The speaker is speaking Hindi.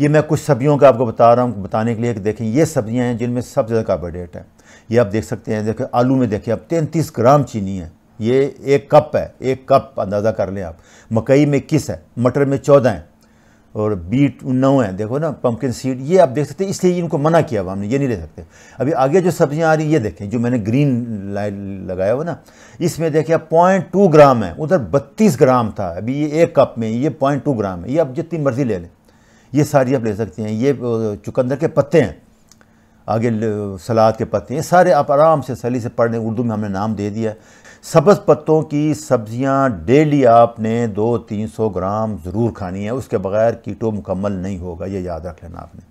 ये मैं कुछ सब्जियों का आपको बता रहा हूँ बताने के लिए देखें ये सब्जियाँ हैं जिनमें सबसे ज़्यादा कार्बोहाइड्रेट है ये आप देख सकते हैं देखिए आलू में देखिए आप तैंतीस ग्राम चीनी है ये एक कप है एक कप अंदाज़ा कर लें आप मकई में इक्कीस है मटर में चौदह है और बीट नौ है देखो ना पम्पकिन सीड ये आप देख सकते हैं इसलिए इनको मना किया हुआ हमने ये नहीं ले सकते अभी आगे जो सब्जियां आ रही ये देखें जो मैंने ग्रीन लाइन लगाया हुआ ना इसमें देखिए आप पॉइंट टू ग्राम है उधर बत्तीस ग्राम था अभी ये एक कप में ये पॉइंट टू ग्राम है ये आप जितनी मर्ज़ी ले लें ये सारी आप ले सकते हैं ये चुकंदर के पत्ते हैं आगे सलाद के पत्ते हैं सारे आप आराम से सली से पढ़ने उर्दू में हमने नाम दे दिया सब्ज़ पत्तों की सब्ज़ियाँ डेली आपने दो तीन सौ ग्राम ज़रूर खानी है उसके बगैर कीटो मुकम्मल नहीं होगा ये याद रख लेना आपने